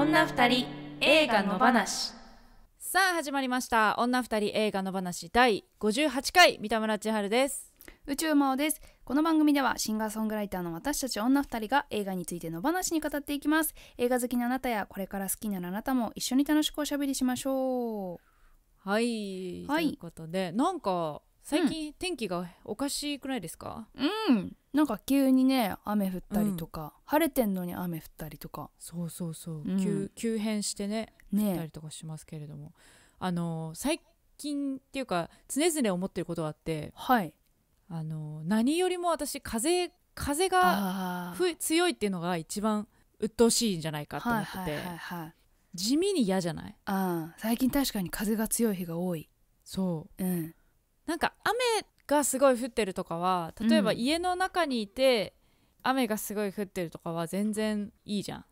女二人映画の話さあ始まりました女二人映画の話第58回三田村千春です宇宙魔王ですこの番組ではシンガーソングライターの私たち女二人が映画についての話に語っていきます映画好きなあなたやこれから好きなあなたも一緒に楽しくおしゃべりしましょうはい、はいということでなんか最近天気がおかしくないですかうんなんか急にね雨降ったりとか、うん、晴れてんのに雨降ったりとかそうそうそう、うん、急急変してね降ったりとかしますけれども、ね、あの最近っていうか常々思ってることがあってはいあの何よりも私風風がふ強いっていうのが一番鬱陶しいんじゃないかと思ってて、はいはいはいはい、地味に嫌じゃないあ最近確かに風が強い日が多いそう、うん、なんか雨がすごい降ってるとかは例えば家の中にいて、雨がすごい降ってるとかは全然いいじゃん。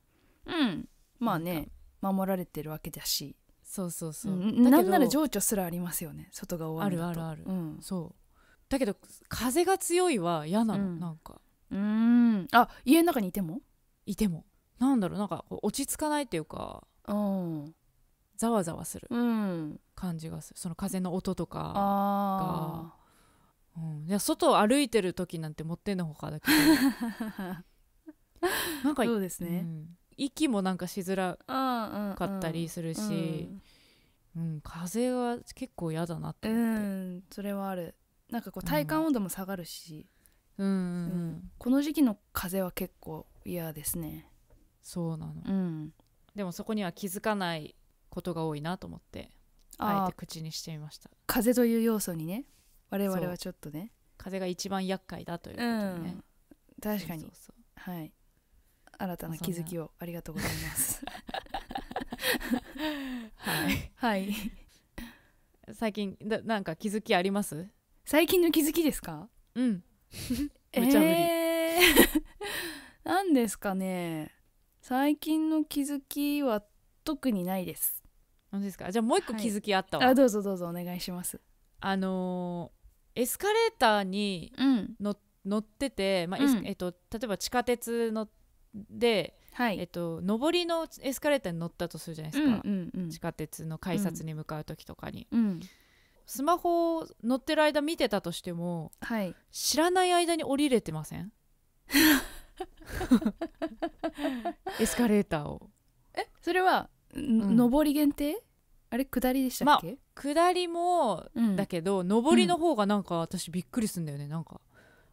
うんまあね守られてるわけだしそうそうそう、うん、なんなら情緒すらありますよね外が終わるあるあるある、うん、そうだけど風が強いは嫌なの、うん、なんかうんあ家の中にいてもいてもなんだろうなんか落ち着かないっていうかうんざわざわする感じがする、うん、その風の音とかが、うん、いや外を歩いてる時なんてもってのほかだけど なんかそうですね、うん、息もなんかしづらかったりするし、うん、風は結構嫌だなって思ってそれはあるなんかこう体感温度も下がるし、うんうんこの時期の風は結構嫌ですねそうなの、うん、でもそこには気づかないことが多いなと思ってあえて口にしてみました風という要素にね我々はちょっとね風が一番厄介だということにね、うん、確かにはい新たな気づきをありがとうございますはい、はい、最近だなんか気づきあります最近の気づきですかうん 無茶ぶり、えー、んですかね最近の気づきは特にないです何ですかじゃあもう一個気づきあったわ、はい、あどうぞどうぞお願いしますあのー、エスカレーターに乗うん、乗ってて、まあ、うん、えっと、例えば地下鉄ので、はい、えっと、上りのエスカレーターに乗ったとするじゃないですか、うんうんうん、地下鉄の改札に向かう時とかに、うん、スマホを乗ってる間見てたとしても、はい、知らない間に降りれてません エスカレーターをえそれは上り限定あれ下りでしたっけ、まあ、下りもだけど、上りの方がなんか私びっくりするんだよねなんか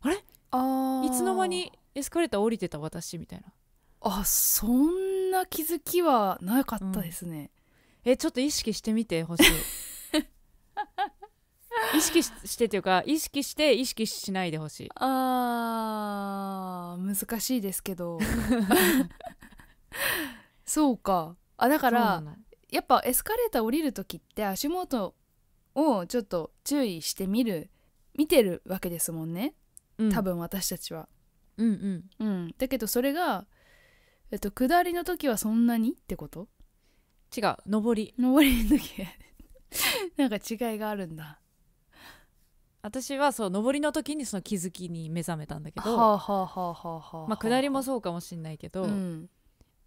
あれあいつの間にエスカレーター降りてた私みたいなあそんな気づきはなかったですね、うん、えちょっと意識してみてほ しい意識してというか意識して意識しないでほしいあー難しいですけど そうかあだからやっぱエスカレーター降りる時って足元をちょっと注意してみる見てるわけですもんね、うん、多分私たちは。うんうん、うん、だけどそれが、えっと、下りの時はそんなにってこと違う上り上りの時 なんか違いがあるんだ私はそう上りの時にその気づきに目覚めたんだけどまあ下りもそうかもしんないけど、うん、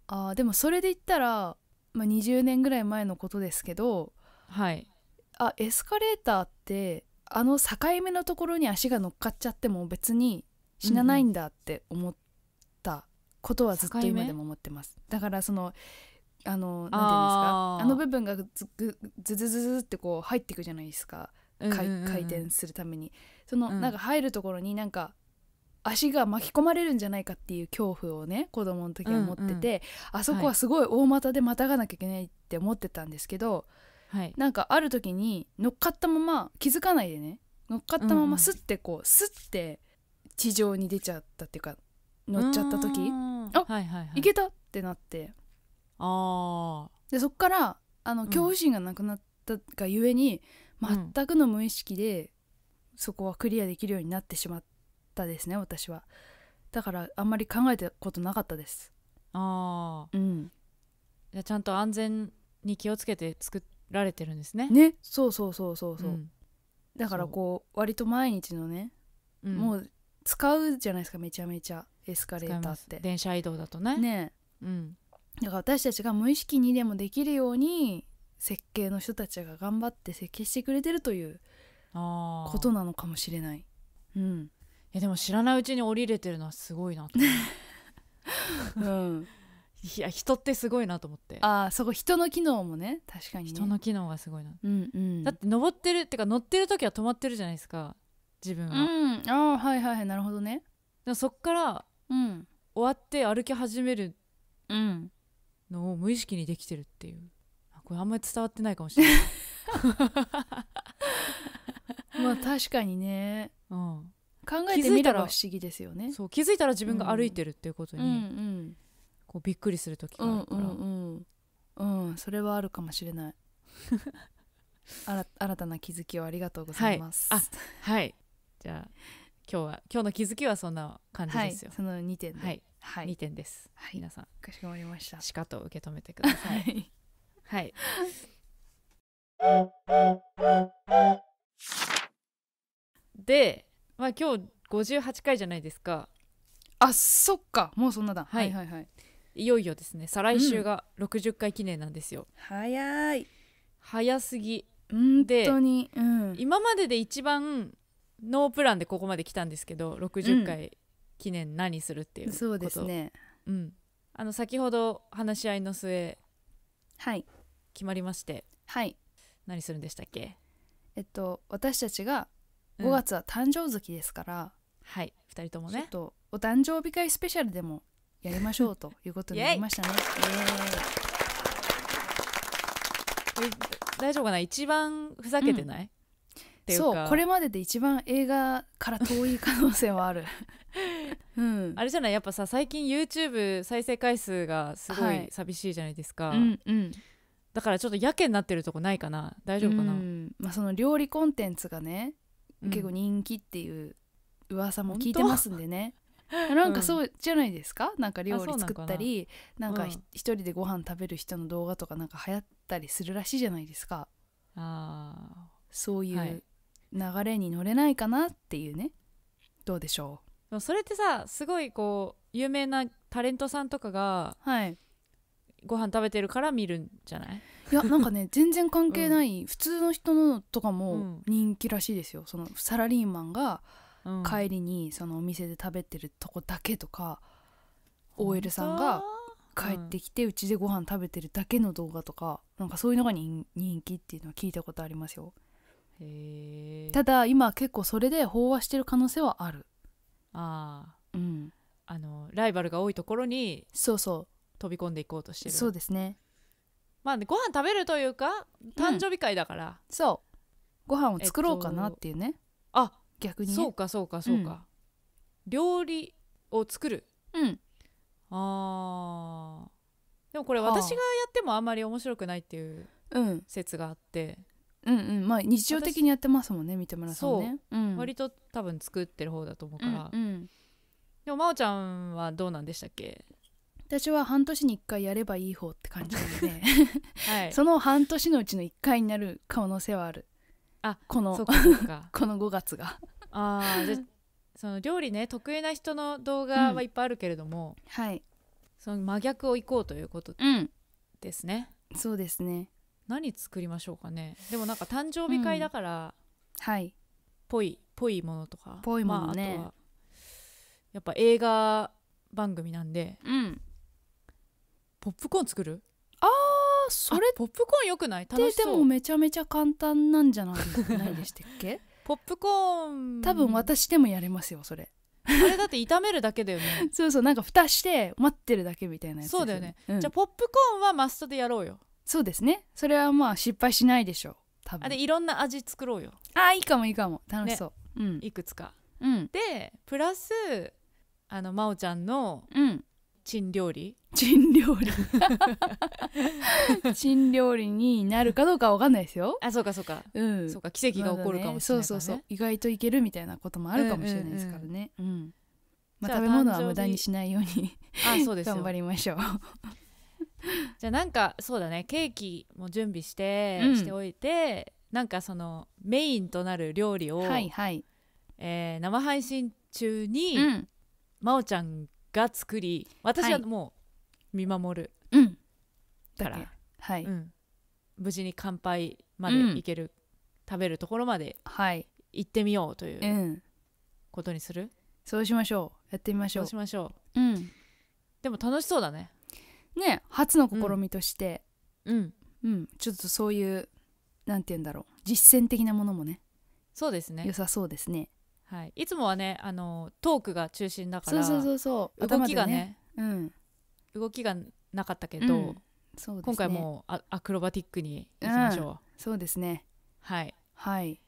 あでもそれで言ったらまあ、20年ぐらい前のことですけど、はい、あエスカレーターってあの境目のところに足が乗っかっちゃっても別に死なないんだって思ったことはずっと今でも思ってます。だからそのあのなんていうんですかあの部分がずずずずってこう入っていくじゃないですか、うんうんうん、回転するためにその、うん、なんか入るところになんか足が巻き込まれるんじゃないかっていう恐怖をね子供の時は持ってて、うんうん、あそこはすごい大股でまたがなきゃいけないって思ってたんですけど、はい、なんかある時に乗っかったまま気づかないでね乗っかったままスッてこう、うん、スッて地上に出ちゃったっていうか乗っちゃった時あ、はいはい、いけたってなってあでそっからあの恐怖心がなくなったがゆえに、うん、全くの無意識で、そこはクリアできるようになってしまっったですね私はだからあんまり考えたことなかったですああうんじゃちゃんと安全に気をつけて作られてるんですねねそうそうそうそうそう、うん、だからこう割と毎日のね、うん、もう使うじゃないですかめちゃめちゃエスカレーターって電車移動だとねねうんだから私たちが無意識にでもできるように設計の人たちが頑張って設計してくれてるということなのかもしれない、うん、やでも知らないうちに降りれてるのはすごいなと思って、うん、いや人ってすごいなと思ってああそこ人の機能もね確かにね人の機能がすごいな、うんうんだって登ってるってか乗ってる時は止まってるじゃないですか自分は、うんああはいはいはいなるほどねもそっからうん終わって歩き始めるうんのを無意識にできてるっていうあこれあんまり伝わってないかもしれない、まあ確かにねうん、考えてみたら不思議ですよねそう気づいたら自分が歩いてるっていうことに、うん、こうびっくりする時があるから、うん、うん、それはあるかもしれない 新たな気づきをありがとうございます、はい、はい、じゃあ今日は今日の気づきはそんな感じですよ、はい、その2点はい、はい、2点です、はい、皆さんかしこまりましたしかと受け止めてくださいはい でまあ今日58回じゃないですかあそっかもうそんなだ、はい、はいはいはいいよいよですね再来週が60回記念なんですよ、早い早すぎ本当に、うん、今までで一番ノープランでここまで来たんですけど60回記念何するっていうこと、うん、そうですね、うん、あの先ほど話し合いの末はい決まりましてはい何するんでしたっけえっと私たちが5月は誕生月ですから、はい2人ともねちょっとお誕生日会スペシャルでもやりましょうということになりましたね。え大丈夫かな一番ふざけてない、うん、そうこれまでで一番映画から遠い可能性はある、うん、あれじゃないやっぱさ最近 YouTube 再生回数がすごい寂しいじゃないですか、はいうんうん、だからちょっとやけになってるとこないかな大丈夫かな、まあ、その料理コンテンツがね結構人気っていう噂も聞いてますんでね、なんかそうじゃないですか、うん、なんか料理作ったりなんか、うん、一人でご飯食べる人の動画とかなんか流行ったりするらしいじゃないですかあそういう流れに乗れないかなっていうねどうでしょうそれってさすごいこう有名なタレントさんとかが、はい、ご飯食べてるから見るんじゃないいやなんかね 全然関係ない、普通の人のとかも人気らしいですよそのサラリーマンが帰りにそのお店で食べてるとこだけとか、OL さんが帰ってきてうちでご飯食べてるだけの動画とかなんかそういうのが人気っていうのは聞いたことありますよただ今結構それで飽和してる可能性はあるああうんあのライバルが多いところにそうそう飛び込んでいこうとしてるそうですねまあ、ご飯食べるというか誕生日会だから、そうご飯を作ろうかなっていうね、あ逆にねそうかそうかそうか、料理を作るうんあでもこれ私がやってもあんまり面白くないっていううん説があって、うんうんまあ日常的にやってますもんね三田村さんねうん割と多分作ってる方だと思うから、うんうんでも真央ちゃんはどうなんでしたっけ私は半年に1回やればいい方って感じなので、はい、その半年のうちの1回になる可能性はあるあこの この5月があじゃその料理ね得意な人の動画はいっぱいあるけれども、うん、はいその真逆をいこうということですね、うん、そうですね何作りましょうかねでもなんか誕生日会だから、うん、はいぽいぽいものとかぽいものね、まあ、あとはやっぱ映画番組なんで、うん、ポップコーン作るああそれポップコーンよくない楽しでもめちゃめちゃ簡単なんじゃないでしたっけ ポップコーン多分私でもやれますよそれあれだって炒めるだけだよね そうそうなんか蓋して待ってるだけみたいなやつ、そうだよね、うん、じゃあポップコーンはマストでやろうよそうですねそれはまあ失敗しないでしょう多分あでいろんな味作ろうよあいいかもいいかも楽しそう、ね、うん、いくつか、うん、でプラスあの真央ちゃんの、うん、チン料理チン料理 チン料理になるかどうかわかんないですよあそうかそうかうんそうか奇跡が起こるかもしれない、ねまね、そうそうそう意外といけるみたいなこともあるかもしれないですからねうん、うんうんまあ、食べ物は無駄にしないようにあそうです 頑張りましょうじゃあなんかそうだねケーキも準備して、うん、しておいてなんかそのメインとなる料理を、はいはいえー、生配信中に、うん、真央ちゃんが作り私はもう見守る、うんから、はい、うん無事に乾杯まで行ける、食べるところまではい行ってみようといううんことにするそうしましょうやってみましょうそうしましょううんでも楽しそうだねね初の試みとして、うんうんちょっとそういうなんて言うんだろう実践的なものもねそうですね良さそうですねはい、いつもはねあのトークが中心だからそうそうそう動きがね、ね、うん、動きがなかったけど、うんね、今回もアアクロバティックにいきましょう、うん、そうですねはい、はい、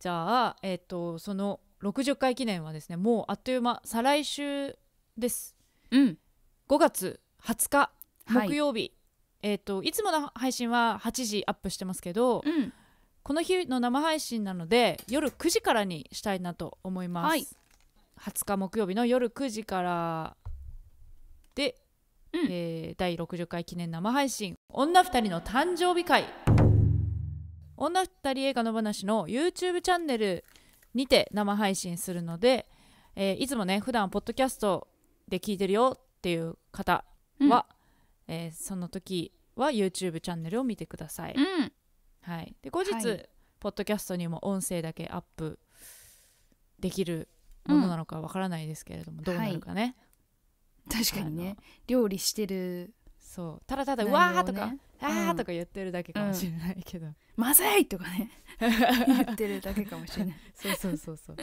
じゃあ、えーと、その60回記念はですねもうあっという間再来週です、うん、5月20日木曜日、はい、えーと、といつもの配信は8時アップしてますけど、うんこの日の生配信なので夜9時からにしたいなと思います、はい、20日木曜日の夜9時からで、うん、えー、第60回記念生配信「女2人の誕生日会」女2人映画の話の YouTube チャンネルにて生配信するので、えー、いつもね普段ポッドキャストで聞いてるよっていう方は、うん、えー、その時は YouTube チャンネルを見てください。うんはい、で後日、はい、ポッドキャストにも音声だけアップできるものなのかわからないですけれども、うん、どうなるかね、はい、確かにね料理してるそうただただ「うわ!」とか「ああ」とか言ってるだけかもしれないけど「うん、まずい!」とかね 言ってるだけかもしれないそうそうそうそう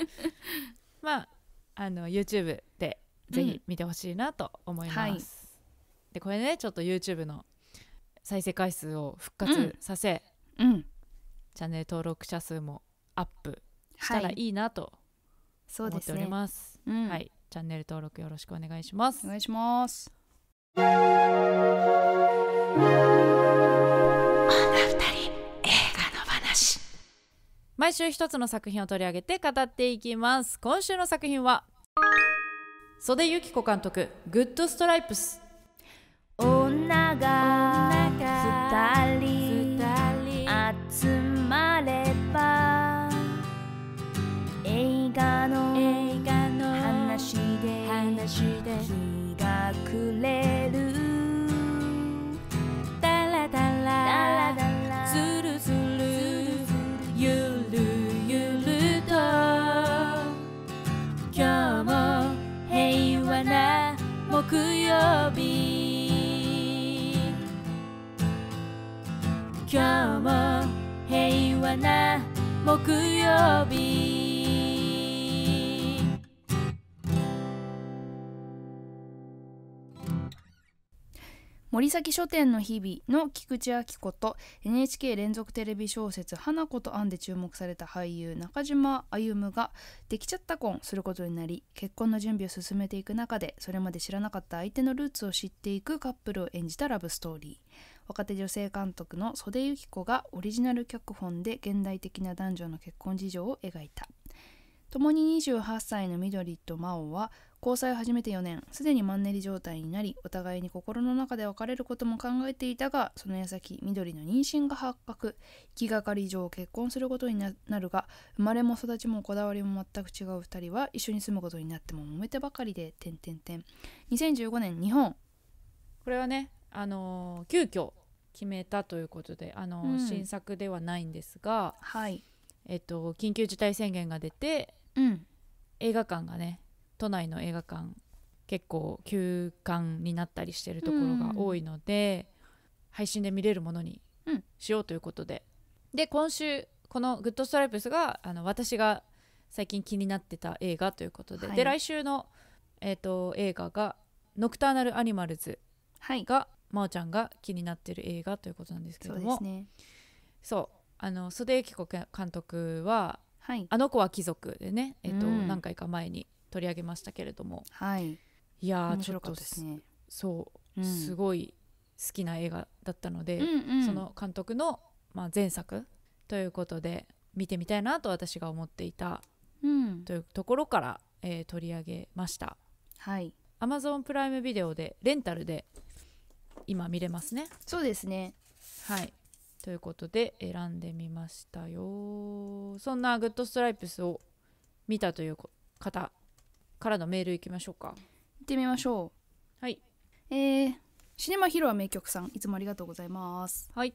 まああの YouTube でぜひ見てほしいなと思います、うんはい、でこれねちょっと YouTube の再生回数を復活させ、うん、チャンネル登録者数もアップしたらいいなと思っております。はい、ねうん、はい、チャンネル登録よろしくお願いします。お願いします。毎週一つの作品を取り上げて語っていきます今週の作品は袖由紀子監督グッドストライプス女が二人曜日今日も平和な木曜日森崎書店の日々の菊池亜希子と NHK 連続テレビ小説「花子とアン」で注目された俳優中島歩ができちゃった婚することになり結婚の準備を進めていく中でそれまで知らなかった相手のルーツを知っていくカップルを演じたラブストーリー若手女性監督の袖由紀子がオリジナル脚本で現代的な男女の結婚事情を描いた共に28歳の緑と真央は交際を始めて4年すでにマンネリ状態になりお互いに心の中で別れることも考えていたがその矢先緑の妊娠が発覚気きがかり上結婚することになるが生まれも育ちもこだわりも全く違う2人は一緒に住むことになっても揉めてばかりで点点点2015年日本これはねあのー、急遽決めたということであのーうん、新作ではないんですが、はいえっと、緊急事態宣言が出て、うん、映画館がね都内の映画館結構休館になったりしてるところが多いので、配信で見れるものにしようということで、うん、で今週この「グッドストライプスが」が私が最近気になってた映画ということで、はい、で来週の、えーと、映画が「ノクターナル・アニマルズ」が、まお、はい、ちゃんが気になってる映画ということなんですけどもそう、ね、あの袖由紀子監督は、はい「あの子は貴族」でね、えーと、うん、何回か前に取り上げましたけれども、はい、いやちょっとですねそう、うん、すごい好きな映画だったので、うんうん、その監督の、まあ、前作ということで見てみたいなと私が思っていた、うん、というところから、えー、取り上げました。はい Amazon プライムビデオでレンタルで今見れますねそうですねはいということで選んでみましたよそんなグッドストライプスを見たという方からのメールいきましょうか行ってみましょうはいえー、シネマヒロア名曲さんいつもありがとうございますはい、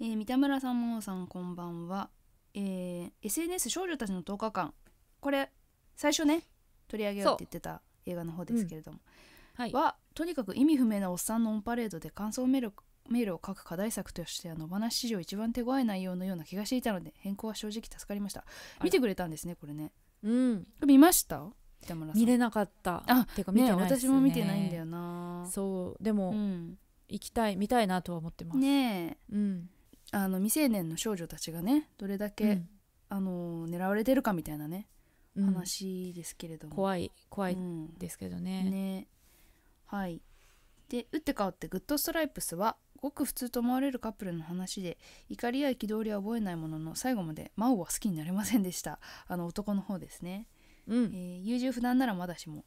えー、三田村さんももさんこんばんはえー、SNS 少女たちの10日間これ最初ね取り上げようって言ってた映画の方ですけれども、うんはい、はとにかく意味不明なおっさんのオンパレードで感想メールメールを書く課題作としては野放し史上一番手強い内容のような気がしていたので変更は正直助かりました見てくれたんですねこれねうん見ました北村さん見れなかったあてか見てない、ね、私も見てないんだよなそうでも、うん、行きたい見たいなとは思ってますねえ、うん、あの未成年の少女たちがねどれだけ、うん、あの狙われてるかみたいなね話ですけれども、怖い怖いですけどねね、はいで打って変わってグッドストライプスはごく普通と思われるカップルの話で怒りや憤りは覚えないものの最後まで真央は好きになれませんでしたあの男の方ですねん、えー、優柔不断ならまだしも、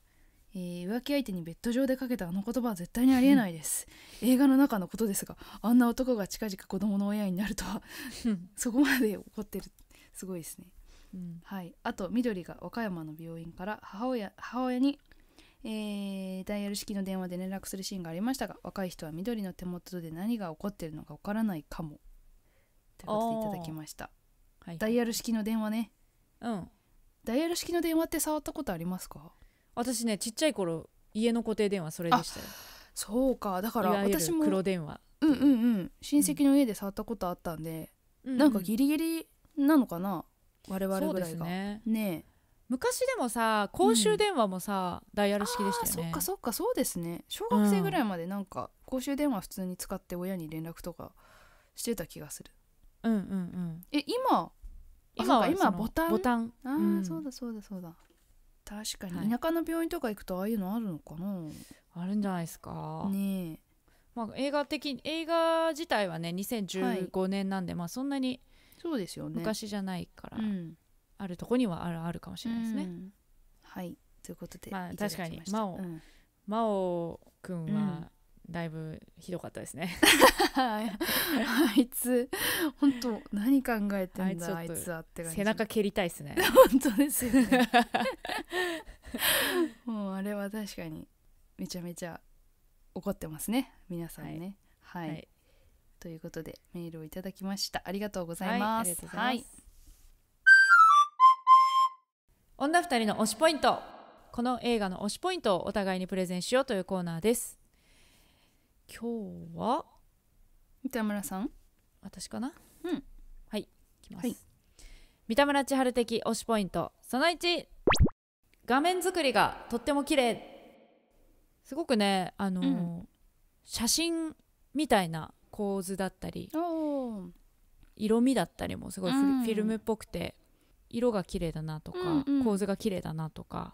えー、浮気相手にベッド上でかけたあの言葉は絶対にありえないです映画の中のことですがあんな男が近々子供の親になるとは そこまで怒ってるすごいですね、うん、はいあと緑が和歌山の病院から母親母親にえー、ダイヤル式の電話で連絡するシーンがありましたが若い人は緑の手元で何が起こってるのか分からないかもということでいただきました、はい、ダイヤル式の電話ねうんダイヤル式の電話って触ったことありますか私ねちっちゃい頃家の固定電話それでしたよそうかだから私も黒電話うんうんうん親戚の家で触ったことあったんで、うん、なんかギリギリなのかな我々ぐらいがねね昔でもさ公衆電話もさ、うん、ダイヤル式でしたよねそっかそっかそうですね小学生ぐらいまでなんか、公衆電話普通に使って親に連絡とかしてた気がするうんうんうんえ今今は今ボタンボタンああ、うん、そうだそうだそうだ確かに、田舎の病院とか行くとああいうのあるのかなあるんじゃないですかねまあ、映画的映画自体はね2015年なんで、はい、まあ、そんなにそうですよね昔じゃないから、うん、あるとこにはあるあるかもしれないですね。うん、はいということで、まあ、確かに真央、真央君はだいぶひどかったですねあいつ本当何考えてんだあいつはって背中蹴りたいですね本当ですよね もうあれは確かにめちゃめちゃ怒ってますね皆さんね、はい、はい、ということでメールをいただきましたありがとうございます、はい、はい、女二人の推しポイントこの映画の推しポイントをお互いにプレゼンしようというコーナーです今日は三田村さん私かなうんはいいきます、はい、三田村千春的推しポイントその1画面作りがとっても綺麗すごくねあの、うん、写真みたいな構図だったり色味だったりもすごいフ,、ィルムっぽくて色が綺麗だなとか、うんうん、構図が綺麗だなとか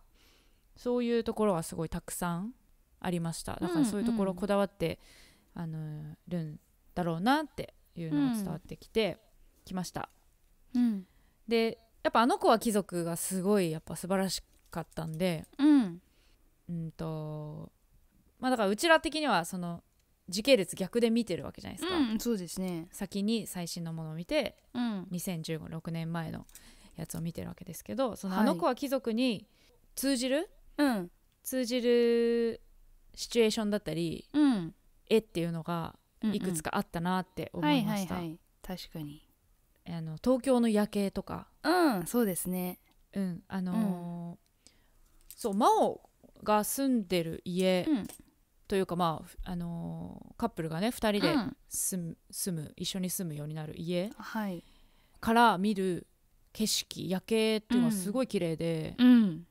そういうところはすごいたくさんありましただからそういうところこだわって、うんうん、あのるんだろうなっていうのが伝わってきて、きました、うん、でやっぱあの子は貴族がすごいやっぱ素晴らしかったんでうんんとまあだからうちら的にはその時系列逆で見てるわけじゃないですか、うん、そうですね先に最新のものを見て、うん、20156年前のやつを見てるわけですけどそのあの子は貴族に通じる、はい、うん、通じるシチュエーションだったり、うん、絵っていうのがいくつかあったなって思いました、うんうんはいはいはい、確かにあの東京の夜景とかうんそうですねうんあのーうん、そう真央が住んでる家、うん、というかまあ、あのー、カップルがね2人で住む,、住む一緒に住むようになる家から見る景色夜景っていうのはすごい綺麗で、うん、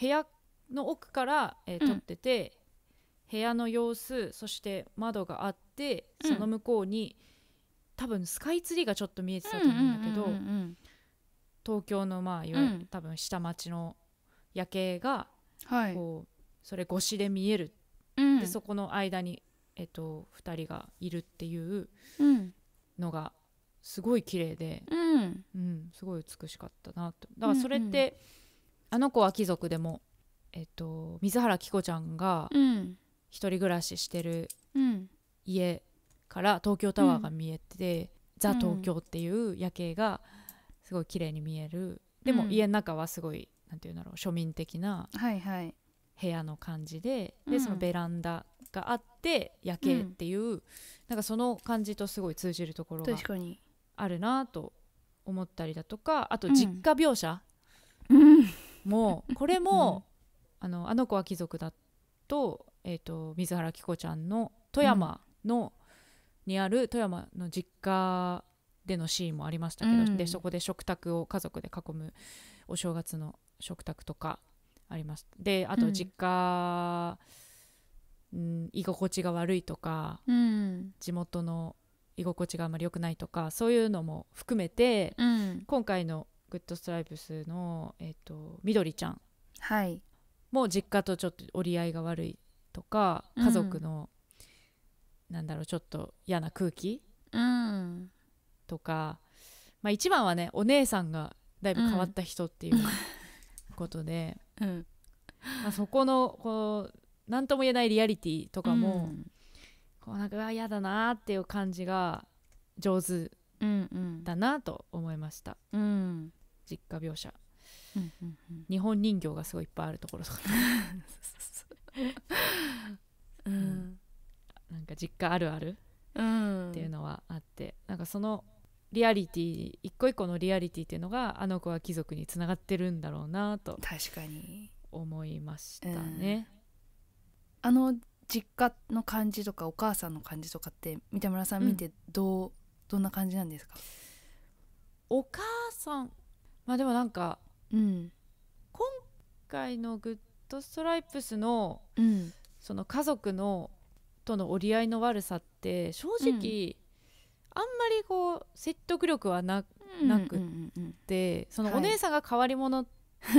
部屋の奥から、えー、撮ってて、部屋の様子そして窓があってその向こうに、うん、多分スカイツリーがちょっと見えてたと思うんだけど、東京のまあいわゆる、多分下町の夜景が、こうそれ越しで見える、でそこの間に、えっと、2人がいるっていうのがすごい綺麗で、うんうん、すごい美しかったなとだからそれって、うんうん、あの子は貴族でも、えっと、水原希子ちゃんが、うん一人暮らししてる家から東京タワーが見えて、うん、ザ・東京っていう夜景がすごい綺麗に見える、でも家の中はすごいなんていうんだろう庶民的な部屋の感じではいはい、でそのベランダがあって夜景っていう、うん、なんかその感じとすごい通じるところがあるなと思ったりだとかあと実家描写、うん、もうこれも、うん、あのあの子は貴族だとえーと、水原希子ちゃんの富山の、うん、にある富山の実家でのシーンもありましたけど、うん、でそこで食卓を家族で囲むお正月の食卓とかありますであと実家、うん、居心地が悪いとか、うん、地元の居心地があまり良くないとかそういうのも含めて、うん、今回の「グッドストライプスの」えーと、みどりちゃんも実家とちょっと折り合いが悪いとか家族の、うん、なんだろうちょっと嫌な空気、うん、とか、まあ、一番はねお姉さんがだいぶ変わった人っていうことで、うんまあ、そこのこう何とも言えないリアリティとかも、うん、こうなんか嫌だなっていう感じが上手だなと思いました、うんうん、実家描写、うんうんうん、日本人形がすごいいっぱいあるところとか うん、なんか実家あるあるっていうのはあって、うん、なんかそのリアリティ一個一個のリアリティっていうのがあの子は貴族につながってるんだろうなと確かに思いましたね、うん、あの実家の感じとかお母さんの感じとかって三田村さん見てどう、うん、どんな感じなんですかお母さんまあでもなんか、うん、今回のグッストライプスの、うん、その家族のとの折り合いの悪さって正直、うん、あんまりこう説得力はななくって、そのお姉さんが変わり者っ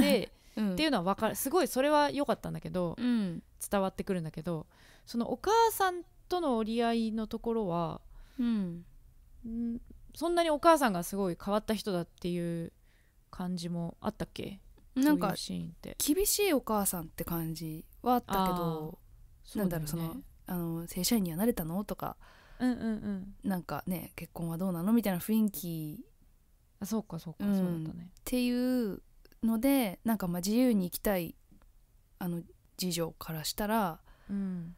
て、はい、っていうのはかるすごいそれは良かったんだけど、うん、伝わってくるんだけどそのお母さんとの折り合いのところは、うん、そんなにお母さんがすごい変わった人だっていう感じもあったっけなんか厳しいお母さんって感じはあったけど、ね、なんだろうそのあの正社員にはなれたのとか、うんうんうん、なんかね結婚はどうなのみたいな雰囲気あそうかそうか、うん、そうだったねっていうのでなんかまあ自由に行きたいあの事情からしたら、うん、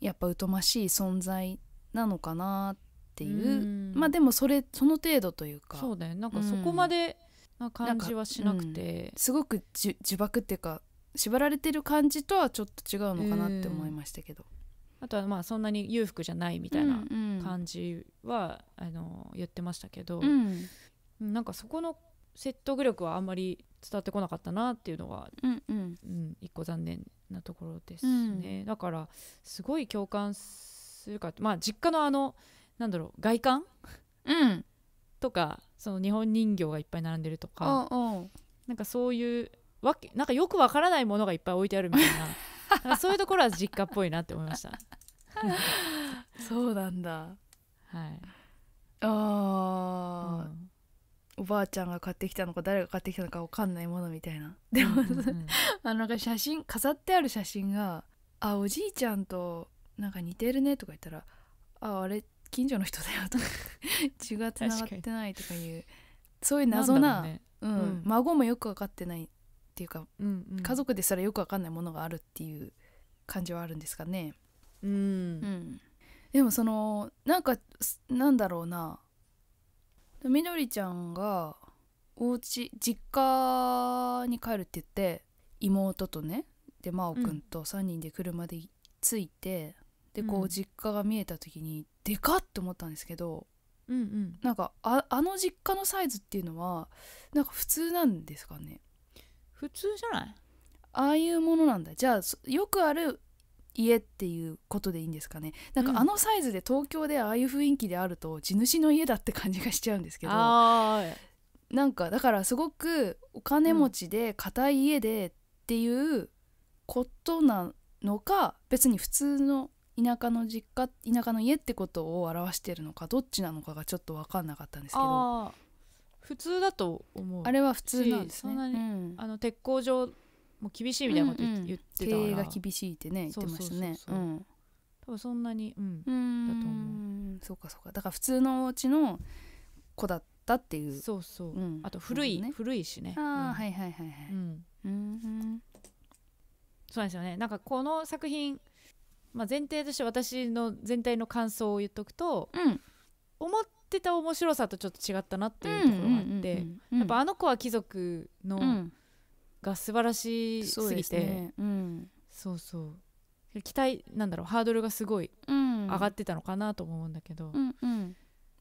やっぱ疎ましい存在なのかなっていう、うまあでもそれその程度というかそうだよなんかそこまで、な感じはしなくて、うん、すごく呪縛っていうか縛られてる感じとはちょっと違うのかなって思いましたけど、あとはまあそんなに裕福じゃないみたいな感じは、うんうん、あの言ってましたけど、うん、なんかそこの説得力はあんまり伝わってこなかったなっていうのが、うんうんうん、一個残念なところですね、うん、だからすごい共感するかまあ実家のあのなんだろう外観、うん、とかその日本人形がいっぱい並んでるとか、うなんかそういうわけなんかよくわからないものがいっぱい置いてあるみたいなそういうところは実家っぽいなって思いましたそうなんだはいあ、うん、おばあちゃんが買ってきたのか誰が買ってきたのかわかんないものみたいなでも、うんうん、あのなんか写真飾ってある写真が「あおじいちゃんとなんか似てるね」とか言ったら「ああれ近所の人だよとか血がつながってないとかいうそういう謎な、ね、うん、うん、孫もよく分かってないっていうか、うんうん、家族ですらよく分かんないものがあるっていう感じはあるんですかね。うん、うん、でもそのなんかなんだろうなみどりちゃんがお家実家に帰るって言って妹とねで真央くと3人で車で着いて、でこう、実家が見えた時にでかっと思ったんですけど、うんうん、なんかあの実家のサイズっていうのはなんか普通なんですかね普通じゃないああいうものなんだじゃあよくある家っていうことでいいんですかねなんかあのサイズで東京でああいう雰囲気であると地主の家だって感じがしちゃうんですけどなんかだからすごくお金持ちで硬い家でっていうことなのか、別に普通の田舎の実家田舎の家ってことを表してるのかどっちなのかがちょっと分かんなかったんですけど普通だと思うあれは普通なんですね、うん、あの鉄工所も厳しいみたいなこと言ってたから、うんうん、経営が厳しいってね言ってましたね多分そんなにうんだと思うそうかそうかだから普通のお家の子だったっていうそうそう、うん、あと古い、ね、古いしねああ、はいはいはいはいうん、うんそうですよねなんかこの作品まあ、前提として私の全体の感想を言っとくと、うん、思ってた面白さとちょっと違ったなっていうところがあってやっぱあの子は貴族の、が素晴らしすぎて、そうそう期待なんだろうハードルがすごい上がってたのかなと思うんだけど、うんうん、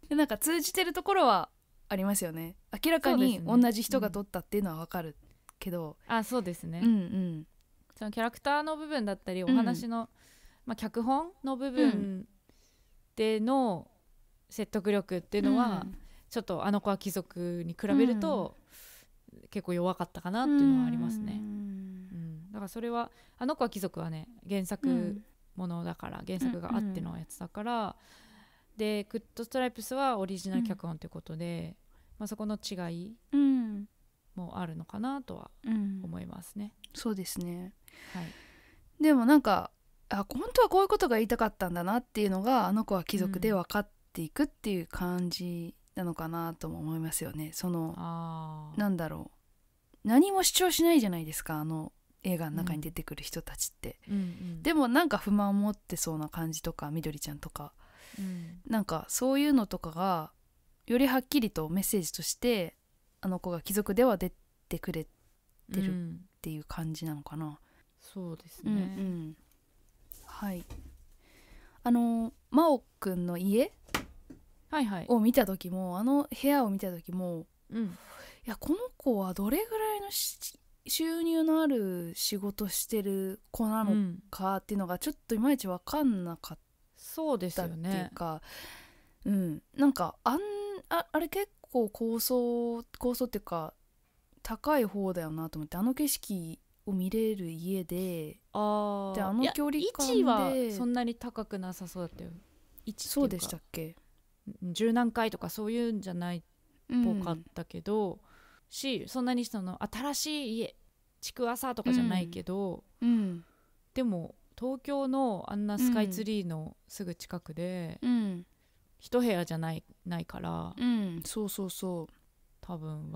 でなんか通じてるところはありますよね明らかに同じ人が撮ったっていうのはわかるけど、あそうですね、うんそのキャラクターの部分だったりお話の、うんまあ、脚本の部分での説得力っていうのは、ちょっとあの子は貴族に比べると、結構弱かったかなっていうのはありますね。うんだからそれはあの子は貴族はね原作ものだから、原作があってのやつだから、で「グッドストライプス」はオリジナル脚本ということで、まあ、そこの違いもあるのかなとは思いますね。そうですね、はい、でもなんかあ本当はこういうことが言いたかったんだなっていうのがあの子は貴族で分かっていくっていう感じなのかなとも思いますよね。そのなんだろう何も主張しないじゃないですかあの映画の中に出てくる人たちって、うん、でもなんか不満を持ってそうな感じとかみどりちゃんとか、うん、なんかそういうのとかがよりはっきりとメッセージとしてあの子が貴族では出てくれてるっていう感じなのかな。うん、そうですね、うんうんはいあの真央くんの家はいはいを見た時もあの部屋を見た時も、うん、いやこの子はどれぐらいの収入のある仕事してる子なのかっていうのがちょっといまいち分かんなかったそうですよねっていうかうん、なんかあんああれ結構構想構想っていうか高い方だよなと思ってあの景色を見れる家であであの距離感でそんなに高くなさそうだったよそうでしたっけ十何回とかそういうんじゃないっぽかったけど、うん、しそんなにその新しい家築浅とかじゃないけど、うんうん、でも東京のあんなスカイツリーのすぐ近くで、うん、一部屋じゃないないから、そうそうそう多分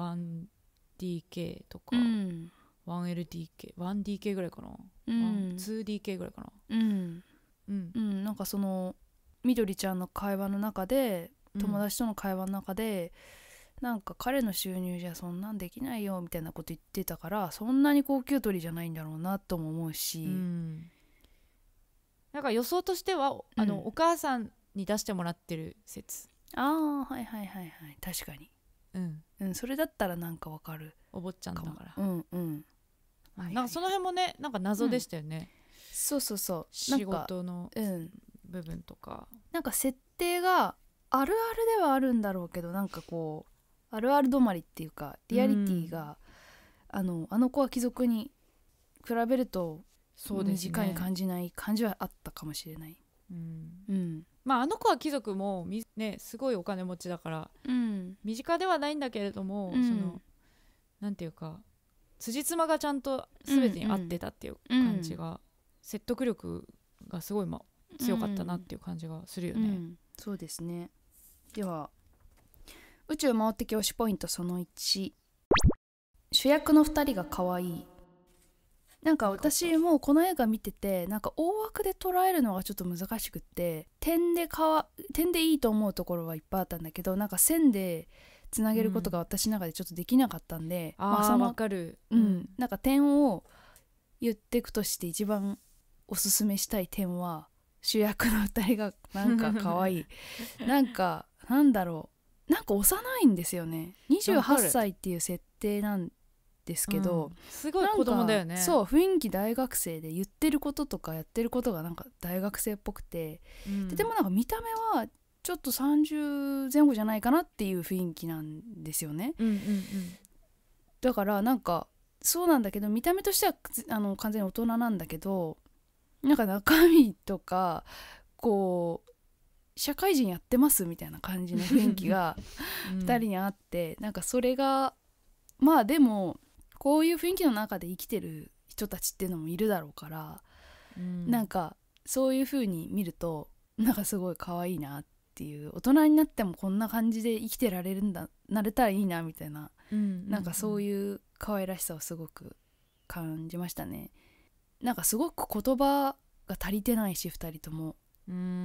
1DK とか、1LDK 1DK ぐらいかな、うん、2DK ぐらいかなうん、うんうん、なんかそのみどりちゃんの会話の中で友達との会話の中で、うん、なんか彼の収入じゃそんなんできないよみたいなこと言ってたからそんなに高級取りじゃないんだろうなとも思うし、うん、なんか予想としてはあの、うん、お母さんに出してもらってる説ああはいはいはいはい確かにうん、それだったらなんかわかるお坊ちゃんだからうんうん、はいはい、なんかその辺もねなんか謎でしたよね、うん、そうそうそう仕事の部分とか、うん、なんか設定があるあるではあるんだろうけどなんかこうあるある止まりっていうかリアリティが、うん、あのあの子は貴族に比べるとそうです、ね、短い感じない感じはあったかもしれない。うん、うん、まあ、あの子は貴族も、ね、すごいお金持ちだから、うん、身近ではないんだけれども、うん、そのなんていうか辻褄がちゃんと全てに合ってたっていう感じが、うんうん、説得力がすごい、ま、強かったなっていう感じがするよね。うん、そうですねでは宇宙回ってき推しポイントその1主役の2人が可愛いなんか私もこの映画見ててなんか大枠で捉えるのがちょっと難しくって点でかわ点でいいと思うところはいっぱいあったんだけどなんか線でつなげることが私の中でちょっとできなかったんで、うん、まあそのわかる、うん、なんか点を言っていくとして一番おすすめしたい点は主役の2人がなんか可愛い なんかなんだろうなんか幼いんですよね28歳っていう設定なんですけど、うん、すごい子供だよねそう雰囲気大学生で言ってることとかやってることがなんか大学生っぽくて、うん、ででもなんか見た目はちょっと30前後じゃないかなっていう雰囲気なんですよね、うんうんうん、だからなんかそうなんだけど見た目としてはあの完全に大人なんだけどなんか中身とかこう社会人やってますみたいな感じの雰囲気が2 人にあって、うん、なんかそれがまあでもこういう雰囲気の中で生きてる人たちっていうのもいるだろうから、うん、なんかそういう風に見るとなんかすごい可愛いなっていう大人になってもこんな感じで生きてられるんだなれたらいいなみたいな、うんなんかそういう可愛らしさをすごく感じましたね。なんかすごく言葉が足りてないし2人とも。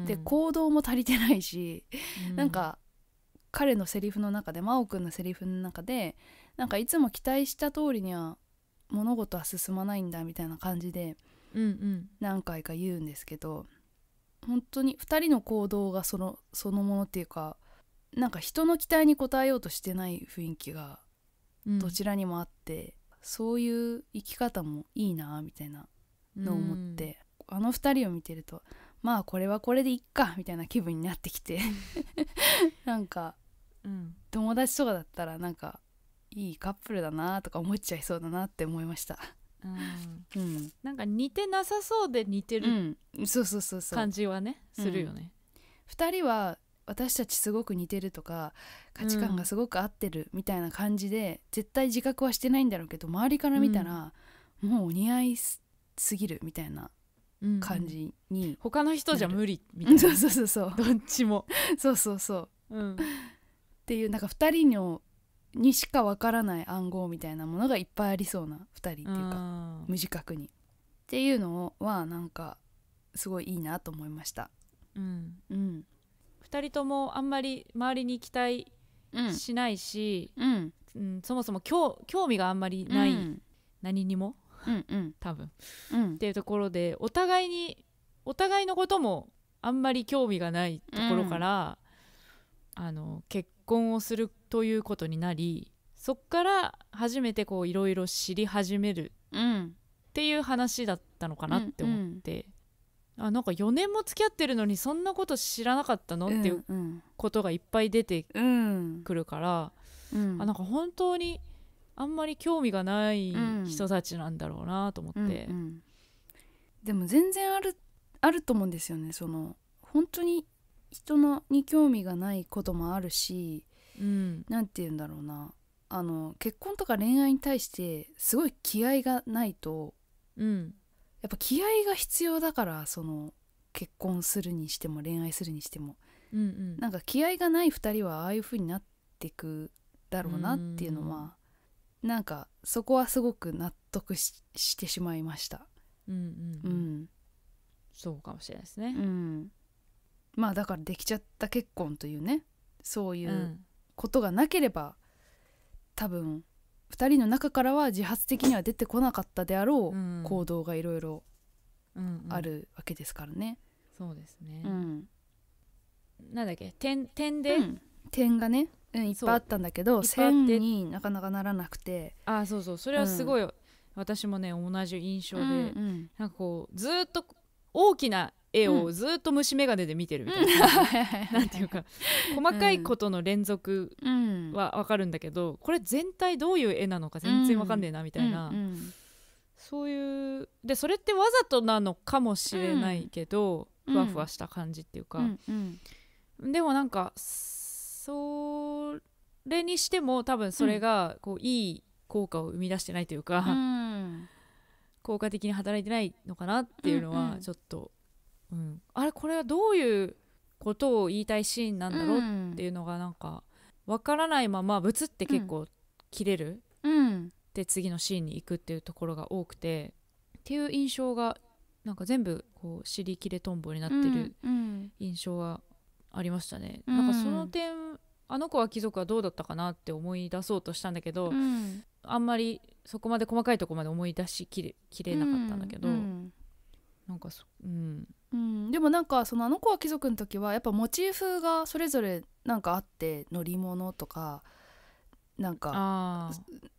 で行動も足りてないし、うん、なんか彼のセリフの中で真央くんのセリフの中でなんかいつも期待した通りには物事は進まないんだみたいな感じで何回か言うんですけど、うんうん、本当に2人の行動がそのそのものっていうかなんか人の期待に応えようとしてない雰囲気がどちらにもあって、うん、そういう生き方もいいなみたいなのを思って、うん、あの2人を見てるとまあこれはこれでいっかみたいな気分になってきて なんかうん、友達とかだったらなんかいいカップルだなとか思っちゃいそうだなって思いました。うん、うん、なんか似てなさそうで似てる、感じはねするよね、うん、2人は私たちすごく似てるとか価値観がすごく合ってるみたいな感じで、絶対自覚はしてないんだろうけど周りから見たら、もうお似合いすぎるみたいな感じに、他の人じゃ無理みたいなそうそうそうそうどっちも そうそうそう、うん、っていうなんか2人のにしかわからない暗号みたいなものがいっぱいありそうな2人っていうか無自覚に。っていうのはなんかすごいいいなと思いました。うん、うん、2人ともあんまり周りに期待しないし、うん、うん、そもそも興味があんまりない、うん、何にも、うんうん、多分、うん、っていうところでお互いにお互いのこともあんまり興味がないところから、あの結婚をするということになりそっから初めてこういろいろ知り始めるっていう話だったのかなって思って、うんうん、あなんか4年も付き合ってるのにそんなこと知らなかったの、うんうん、っていうことがいっぱい出てくるから、うん、あなんか本当にあんまり興味がない人たちなんだろうなと思って、うんうん、でも全然あるあると思うんですよねその本当に人のに興味がないこともあるし何、うん、て言うんだろうなあの結婚とか恋愛に対してすごい気合がないと、うん、やっぱ気合が必要だからその結婚するにしても恋愛するにしても、うんうん、なんか気合がない2人はああいう風になってくだろうなっていうのは、うん、なんかそこはすごく納得してしまいました。うん、うんうん、そうかもしれないですね、うん、まあだからできちゃった結婚というねそういうことがなければ、うん、多分2人の中からは自発的には出てこなかったであろう行動がいろいろあるわけですからね。うんうん、そうですね、うん、なんだっけ点点で、うん、点がね、うん、いっぱいあったんだけど線になかなかならなくてあそうそうそれはすごい、私もね同じ印象で、うんうん、なんかこうずっと大きな絵をずっと虫眼鏡で見てるみたいな、うん、ていうか細かいことの連続は分かるんだけど、うん、これ全体どういう絵なのか全然分かんねえなみたいな、うん、そういうでそれってわざとなのかもしれないけど、ふわふわした感じっていうか、でもなんかそれにしても多分それがこういい効果を生み出してないというか、効果的に働いてないのかなっていうのはちょっとうん、あれこれはどういうことを言いたいシーンなんだろうっていうのがなんか分からないままブツって結構切れる、うん、で次のシーンに行くっていうところが多くてっていう印象がなんか全部こう尻切れトンボになってる印象はありましたね。うん、なんかその点あの子は貴族はどうだったかなって思い出そうとしたんだけど、うん、あんまりそこまで細かいとこまで思い出しきれきれなかったんだけど、うん、なんかそ、うん、うん、でもなんかそのあの子は貴族の時はやっぱモチーフがそれぞれ何かあって乗り物とかなんか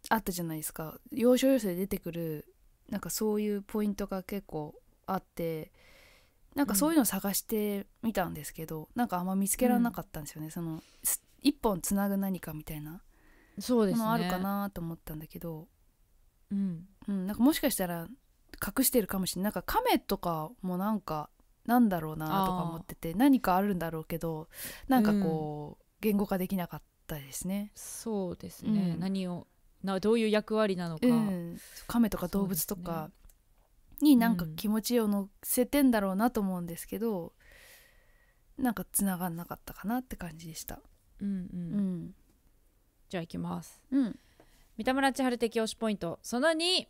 あったじゃないですか要所要所で出てくるなんかそういうポイントが結構あってなんかそういうのを探してみたんですけど、うん、なんかあんま見つけられなかったんですよね、うん、その一本つなぐ何かみたいなそうです、ね、ものあるかなと思ったんだけど、うんうん、なんかもしかしたら隠してるかもしれないなんか亀とかもなんかなんだろうなとか思ってて何かあるんだろうけどなんかこう、うん、言語化できなかったですね。そうですね、うん、何をなどういう役割なのか、うん、亀とか動物とかになんか気持ちを乗せてんだろうなと思うんですけど、うん、なんか繋がんなかったかなって感じでした。うんうん、うん、じゃあ行きます。うん、三田村千春的推しポイントその2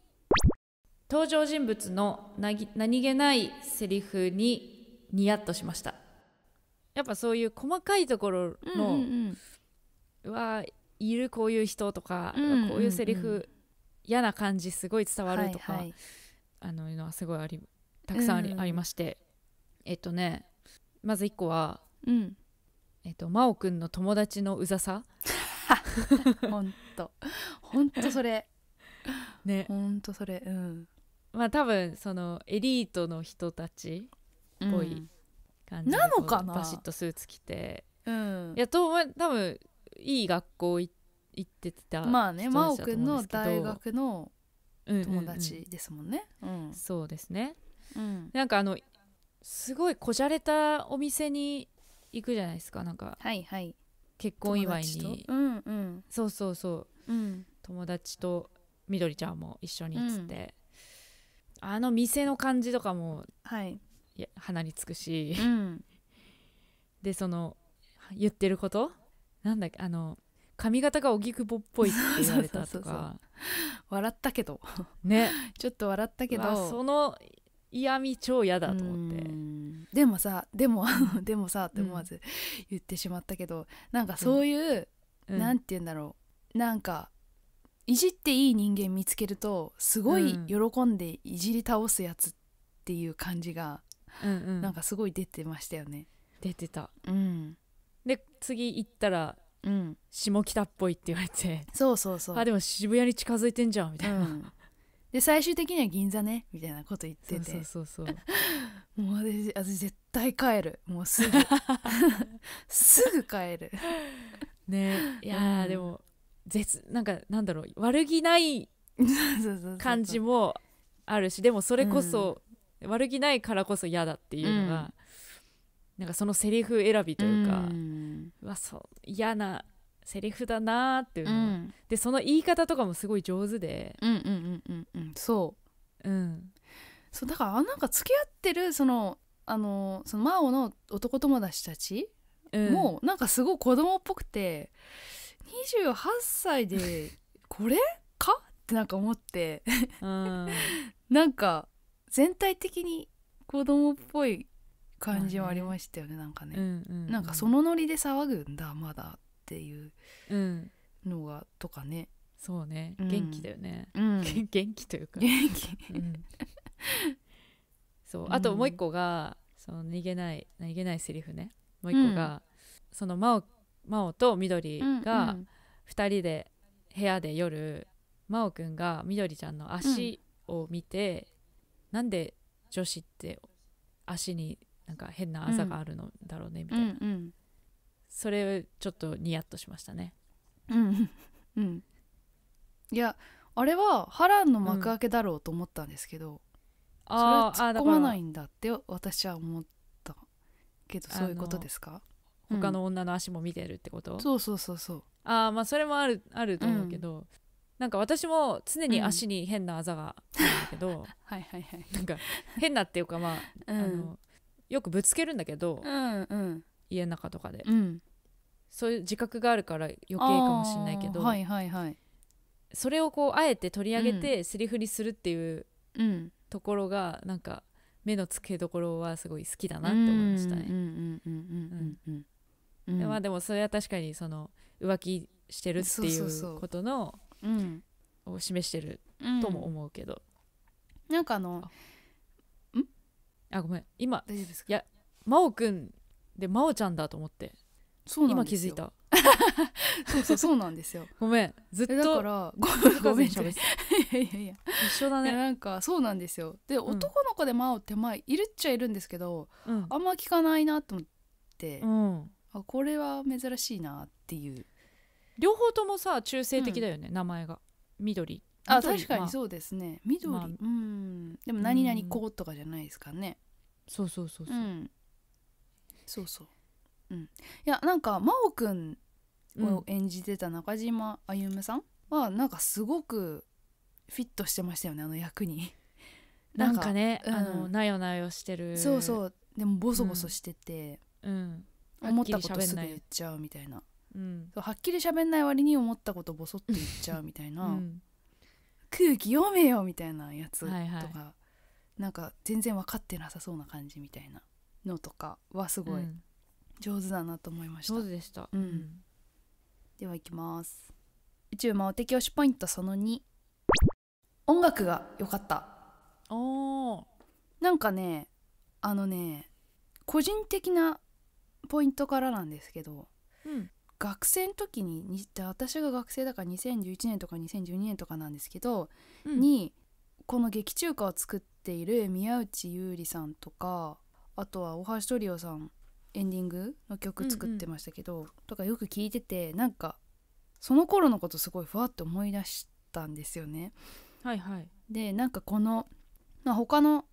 登場人物の何気ないセリフにニヤッとしましたやっぱそういう細かいところの、うんうん、はいるこういう人とか、うんうんうん、こういうセリフ嫌な感じすごい伝わるとか、はいはい、あのいうのはすごいありたくさんありうん、ありましてえっとねまず1個は、うん、えっと真央くんの友達のうざさほんとほんとそれ ねほんとそれうんまあ多分そのエリートの人たちっぽい感じで、なのかなバシッとスーツ着て、うん、いやと多分いい学校行ってたまあね真央君の大学の友達ですもんね、うん、そうですね、うん、なんかあのすごいこじゃれたお店に行くじゃないですかなんかはいはい結婚祝いに、うんうん、そうそうそう、うん、友達とみどりちゃんも一緒にっつって、あの店の感じとかも、はい、いや鼻につくし、うん、でその言ってることなんだっけあの髪型が荻窪っぽいって言われたとか笑ったけどねちょっと笑ったけどその嫌味超嫌だと思ってでもさでもでもさって思わず言ってしまったけど、うん、なんかそういう、うん、なんて言うんだろうなんかいじっていい人間見つけるとすごい喜んでいじり倒すやつっていう感じが、うんうん、なんかすごい出てましたよね。出てた、うん、で次行ったら、うん、下北っぽいって言われてそうそうそうあでも渋谷に近づいてんじゃんみたいな、うん、で最終的には銀座ねみたいなこと言っててそうそうそう もう私私絶対帰るもうすぐ すぐ帰るねいや、うん、でも絶なんかなんだろう悪気ない 感じもあるしでもそれこそ、うん、悪気ないからこそ嫌だっていうのが、うん、なんかそのセリフ選びというか、うん、うわそう嫌なセリフだなっていうの、うん、でその言い方とかもすごい上手でうんうんうんうんうんそううんそうだからなんか付き合ってるそのあのその真央の男友達たちも、うん、なんかすごい子供っぽくて、28歳で これかってなんか思ってなんか全体的に子供っぽい感じはありましたよね、うなんかね、うんうん、なんかそのノリで騒ぐんだまだっていうのが、とかねそうね元気だよね、うん、元気というか元気そうあともう一個が、その逃げない逃げないセリフねもう一個が、その真央真央と緑が2人で部屋で夜真央くんが緑ちゃんの足を見て、うん、なんで女子って足になんか変なあざがあるのだろうねみたいな、うんうんうん、それちょっとニヤッとしましたね。うん、うん、いやあれは波乱の幕開けだろうと思ったんですけど、うん、それは突っ込まないんだって私は思ったけどそういうことですか他の女の足も見てるってこと、うん、そうそうそうそうああまあそれもあるあると思うけど、うん、なんか私も常に足に変なあざがあるんだけど、うん、はいはいはいなんか変なっていうかまあうん、あのよくぶつけるんだけど、うんうん、家の中とかで、うん、そういう自覚があるから余計かもしれないけど、はいはいはい、それをこうあえて取り上げてすりふりするっていうところがなんか目の付けどころはすごい好きだなって思いましたね。うううううんんんんん。うん、まあでもそれは確かにその浮気してるっていうことのを示してるとも思うけど、うん、なんかあのんあごめん今大丈夫ですいや真央くんで真央ちゃんだと思ってそう今気づいたそうそうそうなんですよ ごめんずっとだからごめんごめんいやいやいや一緒だねなんかそうなんですよで、うん、男の子で真央ってまあいるっちゃいるんですけど、うん、あんま聞かないなと思って、うん、あこれは珍しいなっていう両方ともさ中性的だよね、うん、名前が緑あ確かにそうですね、まあ、緑、まあ、うんでも何々こうとかじゃないですかね、うそうそうそうそう、うん、そうそううんいやなんか真央くんを演じてた中島歩夢さんはなんかすごくフィットしてましたよねあの役に なんかね、あのなよなよしてるそうそうでもボソボソしててうん思ったことすぐ言っちゃうみたいな、うん、そうはっきり喋んない割に思ったことボソッと言っちゃうみたいな、うん、空気読めよみたいなやつとか、はいはい、なんか全然分かってなさそうな感じみたいなのとかはすごい上手だなと思いました、うん、上手でした、うん、ではいきます宇宙魔王的推しポイントその2音楽が良かったおなんかねあのね個人的なポイントからなんですけど、うん、学生の時に私が学生だから2011年とか2012年とかなんですけど、うん、にこの劇中歌を作っている宮内優里さんとかあとは大橋トリオさんエンディングの曲作ってましたけど、うんうん、とかよく聞いててなんかその頃のことすごいふわっと思い出したんですよね。はいはい、でなんかこの、まあ、他の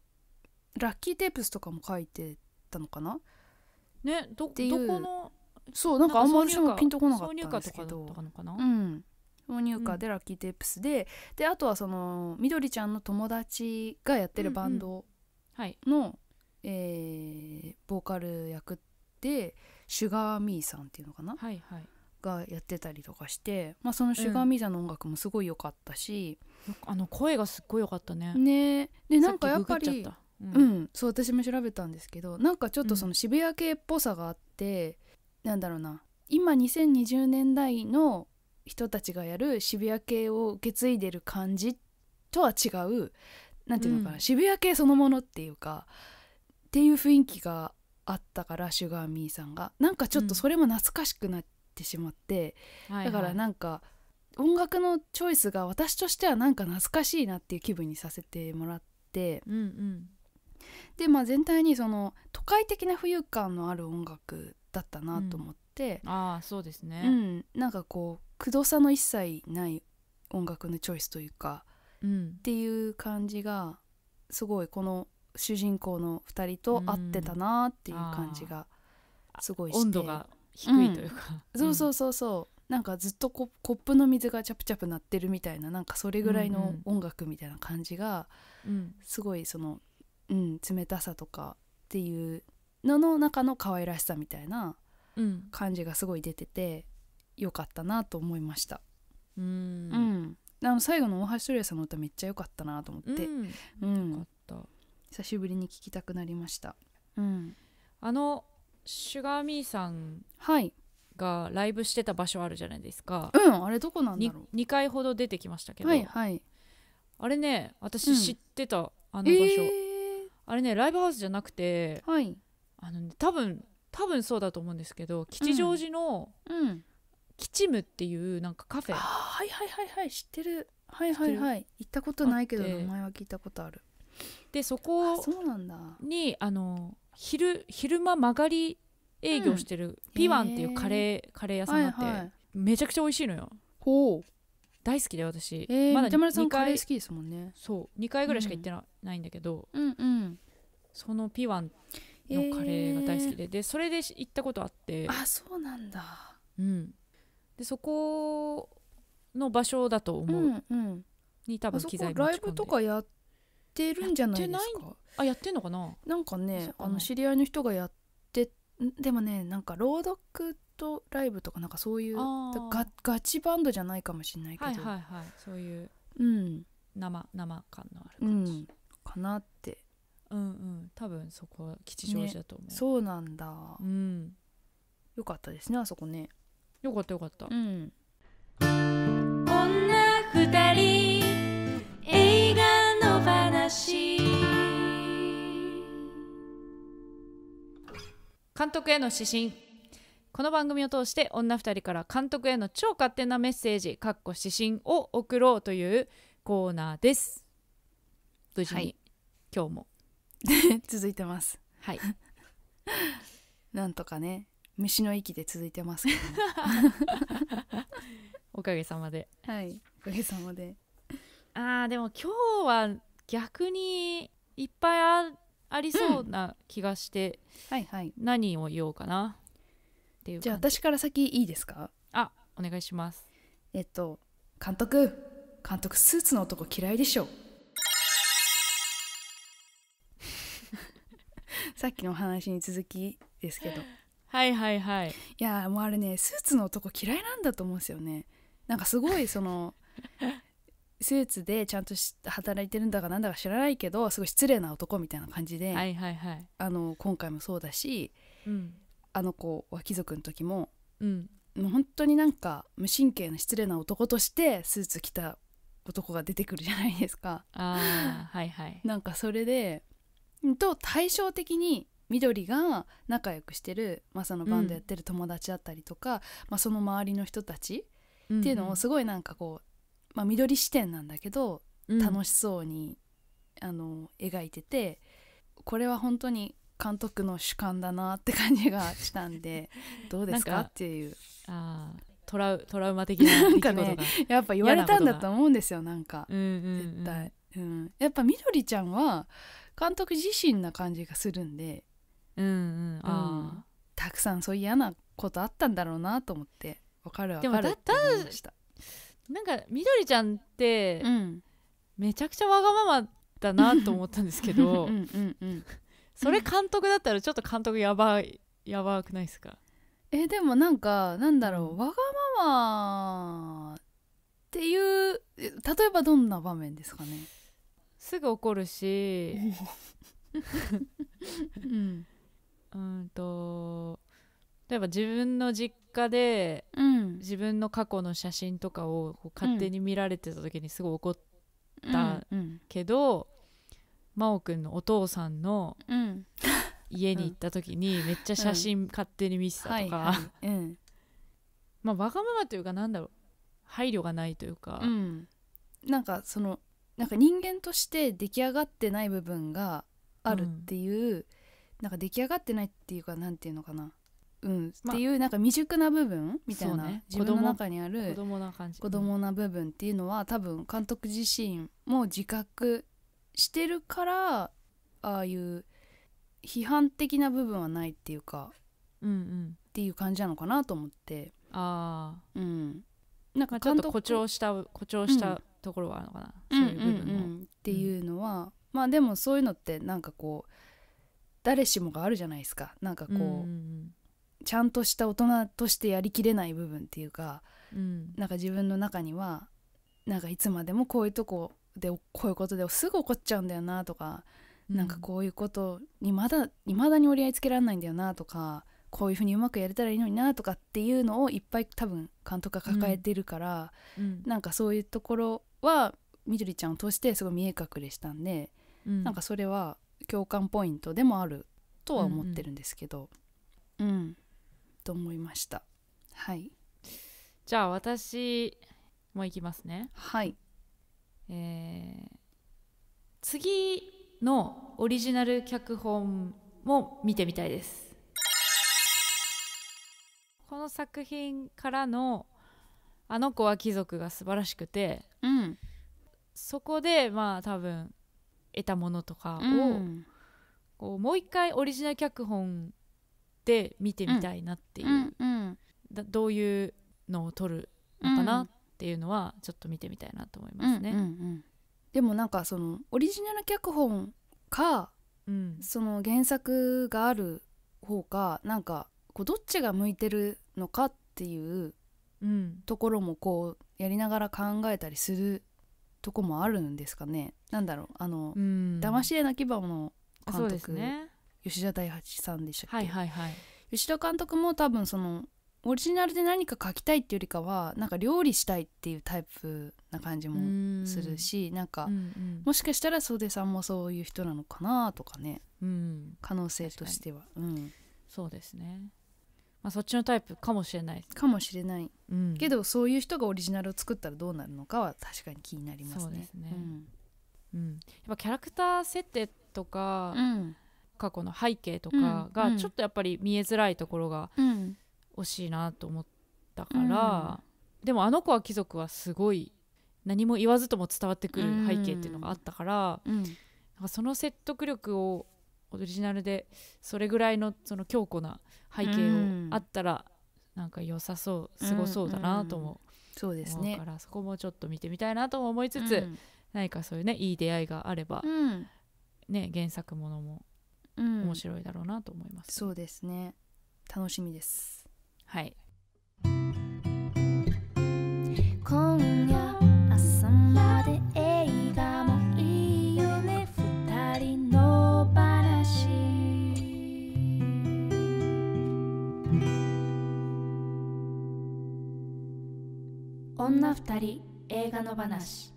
ラッキーテープスとかも書いてたのかなねどどこのそうなんかあんまりもピンとこなかったんですけどうん挿入歌でラッキーテープスで、うん、であとはそのみどりちゃんの友達がやってるバンドの、うんうんはい、えー、ボーカル役でシュガーミーさんっていうのかな、はいはい、がやってたりとかして、まあ、そのシュガーミーさんの音楽もすごい良かったし、うん、あの声がすっごい良かったね。ねでなんかやっぱり。うん、うん、そう私も調べたんですけどなんかちょっとその渋谷系っぽさがあって、うん、なんだろうな今2020年代の人たちがやる渋谷系を受け継いでる感じとは違う何て言うのかな、うん、渋谷系そのものっていうかっていう雰囲気があったからシュガーミーさんがなんかちょっとそれも懐かしくなってしまって、うん、だからなんか、はいはい、音楽のチョイスが私としてはなんか懐かしいなっていう気分にさせてもらって、うんうん、で、まあ、全体にその都会的な浮遊感のある音楽だったなと思って、うん、ああそうですね、うん、なんかこうくどさの一切ない音楽のチョイスというか、うん、っていう感じがすごいこの主人公の2人と合ってたなっていう感じがすごいして、うん、温度が低いというか、うん、そうそうそうそうなんかずっとコップの水がチャプチャプ鳴ってるみたいななんかそれぐらいの音楽みたいな感じが、すごいそのうん、冷たさとかっていうのの中の可愛らしさみたいな感じがすごい出てて、うん、よかったなと思いました。うん、うん、あの最後の大橋トリアさんの歌めっちゃ良かったなと思って、うん、うん、久しぶりに聴きたくなりました。うん、あのシュガーミーさんがライブしてた場所あるじゃないですか、うん、あれどこなんだろう 2, 2, 回ほど出てきましたけど、はいはい、あれね私知ってた、うん、あの場所、えーあれねライブハウスじゃなくて、はい、あの、ね、多分多分そうだと思うんですけど吉祥寺の、うん、キチムっていうなんかカフェ、はいはいはいはい知ってるはいはいはい行ったことないけど名前は聞いたことあるでそこにあの昼昼間曲がり営業してる、うん、ピワンっていうカレーカレー屋さんがあって、はいはい、めちゃくちゃ美味しいのよほう大好きで私、えー、まだ歌丸カレー好きですもんねそう二回ぐらいしか行ってな,、いんだけど、うん、うん、そのピワンのカレーが大好きで、えー、でそれで行ったことあってあそうなんだうんでそこの場所だと思う、うんうん、に多分機材持ライブとかやってるんじゃないですかあやってんのかななんかねあの知り合いの人がやってでもねなんか朗読トライブとかなんかそういうガガチバンドじゃないかもしれないけど、はいはいはい、そういう生,、生感のある感じ、うん、かなってうんうん多分そこは吉祥寺だと思う、ね、そうなんだ、うん、よかったですねあそこねよかったよかった、うん、二人映画の話監督への指針この番組を通して女2人から監督への超勝手なメッセージかっこ指針を送ろうというコーナーです無事に、はい、今日も 続いてますはい なんとかね虫の息で続いてますけど、ね、おかげさまではいおかげさまでああでも今日は逆にいっぱいありそうな気がして、うん、はいはい、何を言おうかなっていうじじゃあ私から先いいですかあお願いしますえっと監督監督スーツの男嫌いでしょ さっきのお話に続きですけどはいはいはいいやもうあれねスーツの男嫌いなんだと思うんですよねなんかすごいその スーツでちゃんと働いてるんだかなんだか知らないけどすごい失礼な男みたいな感じで、はいはいはい、あの今回もそうだし、うん、あの子は貴族の時も、うん、もう本当になんか無神経な失礼な男としてスーツ着た男が出てくるじゃないですか。あはいはい、なんかそれでと対照的に緑が仲良くしてる、まあ、そのバンドやってる友達だったりとか、うん、まあ、その周りの人たちっていうのをすごいなんかこう、まあ、緑視点なんだけど楽しそうに、うん、あの描いててこれは本当に監督の主観だなって感じがしたんで どうですかっていうあトラウトラウマ的ななんかねやっぱ言われたんだと思うんですよなんか、うん絶対、うん、やっぱみどりちゃんは監督自身な感じがするんで、うんうんたくさんそういう嫌なことあったんだろうなと思ってわかるわかるって思いましたなんかみどりちゃんって、うん、めちゃくちゃわがままだなと思ったんですけどうんうん、うんそれ監督だったらちょっと監督やばいやばくないですかえでもなんかなんだろう、わがままっていう例えばどんな場面ですかねすぐ怒るしうんうんと例えば自分の実家で、うん、自分の過去の写真とかをこう勝手に見られてた時にすごい怒ったけど、うんうん、真央くんのお父さんの家に行った時にめっちゃ写真勝手に見せたとか まあわがままというかなんだろう配慮がないというか、うん、なんかそのなんか人間として出来上がってない部分があるっていう、うん、なんか出来上がってないっていうかなんていうのかなうん、まっていうなんか未熟な部分みたいな、ね、自分の中にある子供な部分っていうのは多分監督自身も自覚してるからああいう批判的な部分はないっていうか、うんうん、っていう感じなのかなと思ってああうんなんかちょっと誇張した誇張したところはあるのかな、うん、そういう部分の、うんうんうん、っていうのは、うん、まあでもそういうのってなんかこう誰しもがあるじゃないですかなんかこううんうんうんちゃんとした大人としてやりきれない部分っていうか、うん、なんか自分の中にはなんかいつまでもこういうとこでこういうことですぐ怒っちゃうんだよなとか、うん、なんかこういうことにまだいまだに折り合いつけられないんだよなとかこういうふうにうまくやれたらいいのになとかっていうのをいっぱい多分監督が抱えてるから、うん、なんかそういうところはみどりちゃんを通してすごい見え隠れしたんで、うん、なんかそれは共感ポイントでもあるとは思ってるんですけど、うん、うん、うん、と思いました。はいじゃあ私も行きますね。はいえー、次のオリジナル脚本も見てみたいですこの作品からの「あの子は貴族」が素晴らしくて、うん、そこでまあ多分得たものとかを、うん、こうもう一回オリジナル脚本で見てみたいなっていう、うんうん、どういうのを撮るのかなっっていうのはちょっと見てみたいなと思いますね。うんうんうん、でもなんかそのオリジナル脚本か、うん、その原作がある方かなんかこうどっちが向いてるのかっていうところもこうやりながら考えたりするとこもあるんですかね。なんだろうあの、うん、騙し絵泣き場の監督、ね、吉田大八さんでしたっけ、はいはいはい、吉田監督も多分そのオリジナルで何か書きたいっていうよりかはなんか料理したいっていうタイプな感じもするしなんか、うんうん、もしかしたら袖さんもそういう人なのかなとかね、うん、可能性としては、うん、そうですね、まあ、そっちのタイプかもしれない、かもしれない、うん、けどそういう人がオリジナルを作ったらどうなるのかは確かに気になりますね。すねうん、やっぱキャラクター設定とか、過去の背景とかがちょっとやっぱり見えづらいところが、うん惜しいなと思ったから、うん、でもあの子は貴族はすごい何も言わずとも伝わってくる背景っていうのがあったから、うん、なんかその説得力をオリジナルでそれぐらいのその強固な背景をあったら、なんか良さそうすごそうだなともそうですねからそこもちょっと見てみたいなとも思いつつ、うん、何かそういうねいい出会いがあれば、うん、ね原作ものも面白いだろうなと思います、うん、そうですね楽しみですはいまでもいいよねの女二人映画の話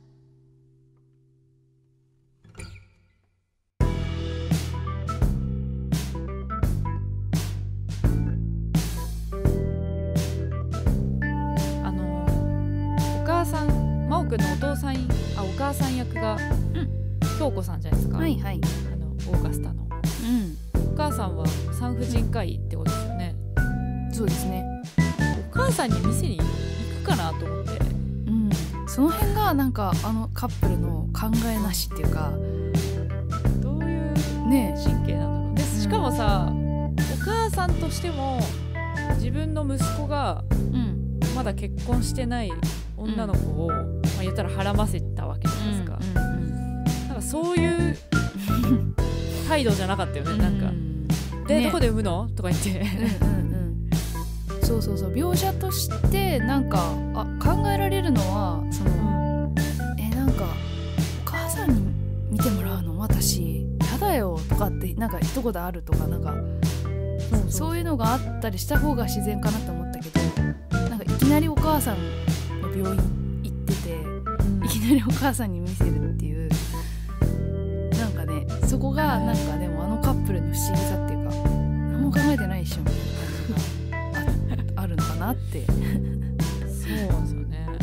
のお父さんあお母さん役が、うん、京子さんじゃないですか、はいはい、あのオーガスタの、うん、お母さんは産婦人科医ってことですよね、うん、そうですねお母さんに店に行くかなと思って、うん、その辺がなんかあのカップルの考えなしっていうかどういう神経なんだろうね、すしかもさ、お母さんとしても自分の息子が、まだ結婚してない女の子を、まあ、言ったら孕ませたわけじゃないですか、うんうんうん、なんかそういう態度じゃなかったよね、うん、なんか、で、ね、どこで産むのとか言ってうんうん、うん、そうそうそう描写としてなんかあ考えられるのはその、うん、えなんかお母さんに見てもらうの私やだよとかってなんか一言あるとかなんかそういうのがあったりした方が自然かなと思ったけどなんかいきなりお母さんの病院じでお母さんに見せるっていうなんかねそこがなんかでもあのカップルの不思議さっていうか何も考えてないでしょみたいな感じがああるのかなってそうですよねね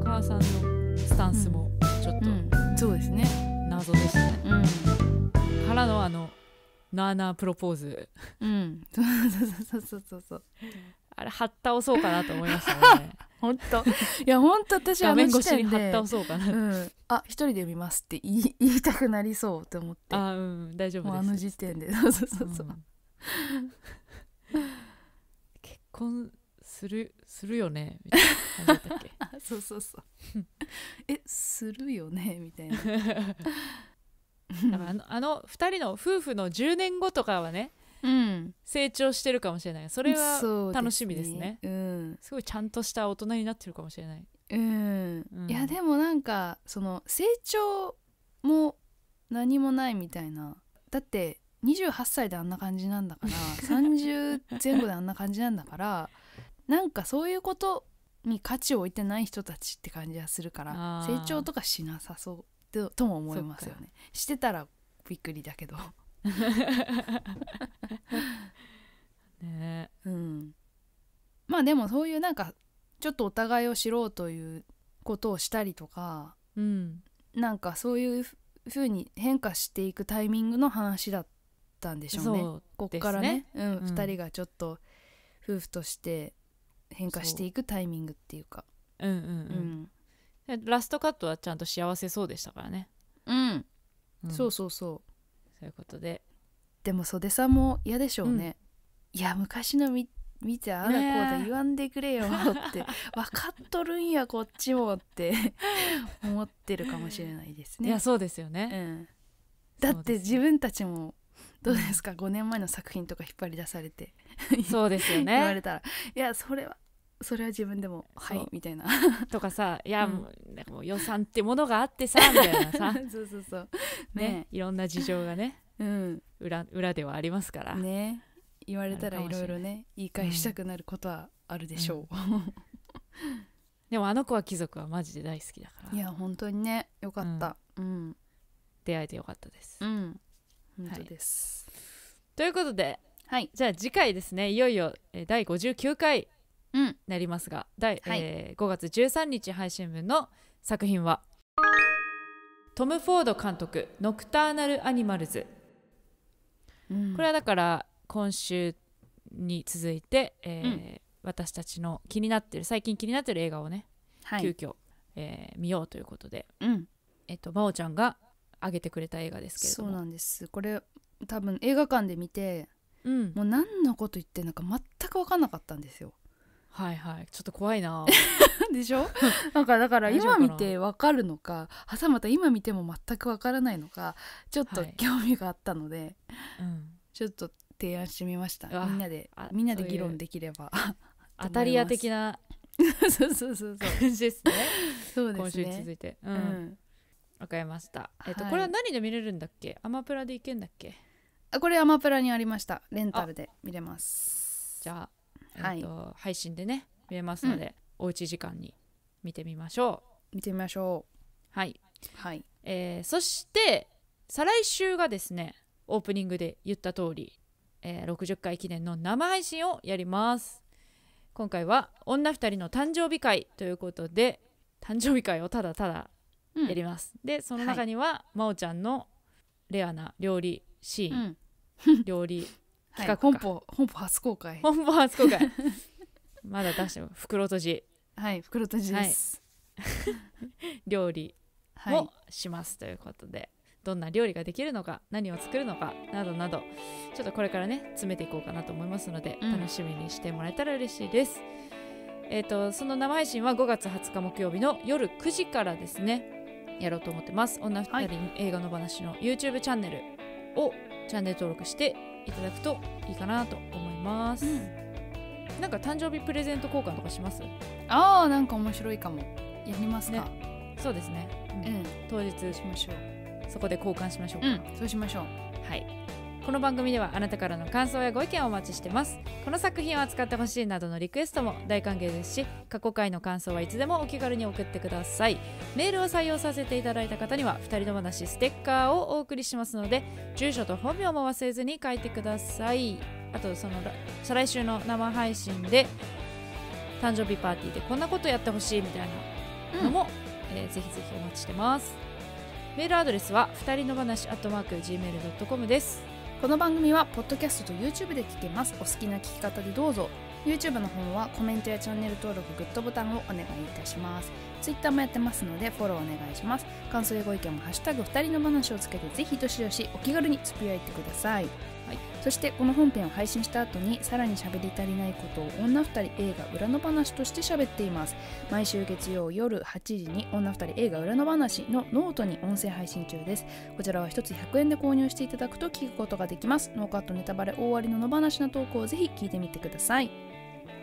お母さんのスタンスもちょっと、うんうん、そうですね謎でしたね、うん、からのあのなあなあプロポーズうんそうそうそうそうそうそうあれはったおそうかなと思いましたね本当いや本当私はあの時点で画そうかな、うん、あ一人で読みますって言い言いたくなりそうと思ってあうん大丈夫ですあの時点でそうそうそうそう、うん、結婚するするよねみたいな感じだったっけ そうそうそうえするよねみたいな あのあの2人の夫婦の10年後とかはね成長してるかもしれないそれは楽しみですね、ね、うん、すごいちゃんとした大人になってるかもしれない、うん、うん、いやでもなんかその成長も何もないみたいなだって28歳であんな感じなんだから30 前後であんな感じなんだからなんかそういうことに価値を置いてない人たちって感じがするから成長とかしなさそうとも思いますよねしてたらびっくりだけど ねうんまあでもそういうなんかちょっとお互いを知ろうということをしたりとか、うん、なんかそういうふうに変化していくタイミングの話だったんでしょうね。うねこっからね、うん、うん、2人がちょっと夫婦として変化していくタイミングっていうか。ううんうん、うん、ラストカットはちゃんと幸せそうでしたからね。うん、うん、そうそうそそういうことででも袖さんも嫌でしょうね、うん、いや昔の見見てあらこうだ言わんでくれよって 分かっとるんやこっちもって思ってるかもしれないですねいやそうですよね、うん、だって自分たちもどうですか5年前の作品とか引っ張り出されてそうですよね 言われたらいやそれはそれは自分でも「はい」みたいな。とかさ「いや、うん、もう予算ってものがあってさ」みたいなさ そうそうそうね、ね、いろんな事情がね、うん、裏裏ではありますからね言われたらいろいろね言い返したくなることはあるでしょう、うんうん、でもあの子は貴族はマジで大好きだからいや本当にねよかった、うん出会えてよかったですうん本当です、はい、ということで、はい、じゃあ次回ですねいよいよ第59回になりますが、第、はい、えー、5月13日配信分の作品はトム・フォード監督「ノクターナル・アニマルズ」うん、これはだから今週に続いて、えー、うん、私たちの気になってる最近気になってる映画をね、はい、急遽、えー、見ようということで、うん、えっと真央ちゃんが挙げてくれた映画ですけれどもそうなんですこれ多分映画館で見て、うん、もう何のこと言ってるのか全く分かんなかったんですよ。はいはいちょっと怖いな でしょ なんかだから今見てわかるのかはさまた今見ても全くわからないのかちょっと興味があったので、はいうん、ちょっと提案してみましたみんなでみんなで議論できれば当たり屋的な そうそうそう感じですねそうですね今週続いてうん、うん、分かりました、えっ、ー、と、はい、これは何で見れるんだっけアマプラで行けんだっけあこれアマプラにありましたレンタルで見れますじゃあはい、と配信でね見えますので、うん、おうち時間に見てみましょう見てみましょうはい、はいえー、そして再来週がですねオープニングで言った通り、えー、60回記念の生配信をやります今回は女2人の誕生日会ということで誕生日会をただただやります、うん、でその中には、はい、真央ちゃんのレアな料理シーン、うん、料理企画本舗本舗初公開本舗初公開 まだ出しても袋閉じはい袋閉じです、はい、料理もしますということで、どんな料理ができるのか何を作るのかなどなどちょっとこれからね詰めていこうかなと思いますので、うん、楽しみにしてもらえたら嬉しいです。えーと、その生配信は5月20日木曜日の夜9時からですねやろうと思ってます。女2人映画の話の YouTube チャンネルをチャンネル登録していただくといいかなと思います、うん、なんか誕生日プレゼント交換とかしますああなんか面白いかもやりますか、ね、そうですね、うん、うん、当日しましょうそこで交換しましょうか、うん、そうしましょうはいこの番組ではあなたからの感想やご意見をお待ちしてますこの作品を扱ってほしいなどのリクエストも大歓迎ですし過去回の感想はいつでもお気軽に送ってくださいメールを採用させていただいた方には2人の話ステッカーをお送りしますので住所と本名も忘れずに書いてくださいあとその再来週の生配信で誕生日パーティーでこんなことやってほしいみたいなのも、うん、えー、ぜひぜひお待ちしてますメールアドレスは2人の話 Gmail.com ですこの番組はポッドキャストと YouTube で聞けますお好きな聞き方でどうぞ YouTube の方はコメントやチャンネル登録グッドボタンをお願いいたします Twitter もやってますのでフォローお願いします感想やご意見も「ハッシュタグ #2 人の話」をつけてぜひどしどしお気軽につぶやいてくださいはい、そしてこの本編を配信した後にさらに喋り足りないことを女2人映画裏の話として喋っています毎週月曜夜8時に女2人映画裏の話のノートに音声配信中ですこちらは1つ100円で購入していただくと聞くことができますノーカットネタバレ大ありの野放しな投稿をぜひ聞いてみてください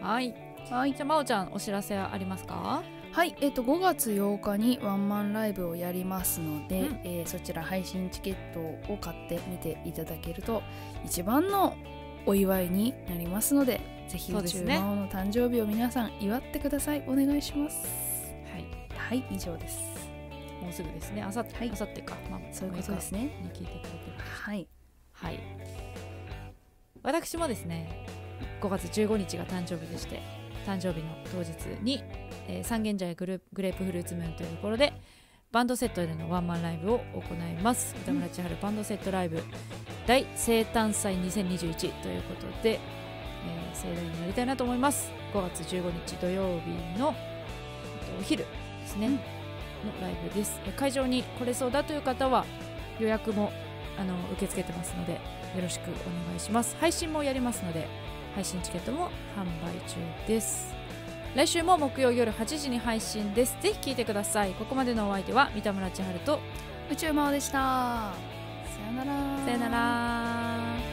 はいはいじゃあ真央ちゃんお知らせありますかはい、えっ、と5月8日にワンマンライブをやりますので、うん、えー、そちら配信チケットを買ってみていただけると一番のお祝いになりますのでぜひ宇宙魔王の誕生日を皆さん祝ってください、お願いしますはい、はい、以上ですもうすぐですねあさって、あさってか、まあ、そういうことですねに聞いていただけはいはい私もですね5月15日が誕生日でして誕生日の当日にえー、三軒茶屋グレープフルーツムーンというところでバンドセットでのワンマンライブを行います歌村千春バンドセットライブ大生誕祭2021ということで、えー、盛大にやりたいなと思います5月15日土曜日のお昼ですね、のライブです会場に来れそうだという方は予約もあの受け付けてますのでよろしくお願いします配信もやりますので配信チケットも販売中です来週も木曜夜8時に配信ですぜひ聞いてくださいここまでのお相手は三田村千春と宇宙魔王でしたさよならさよなら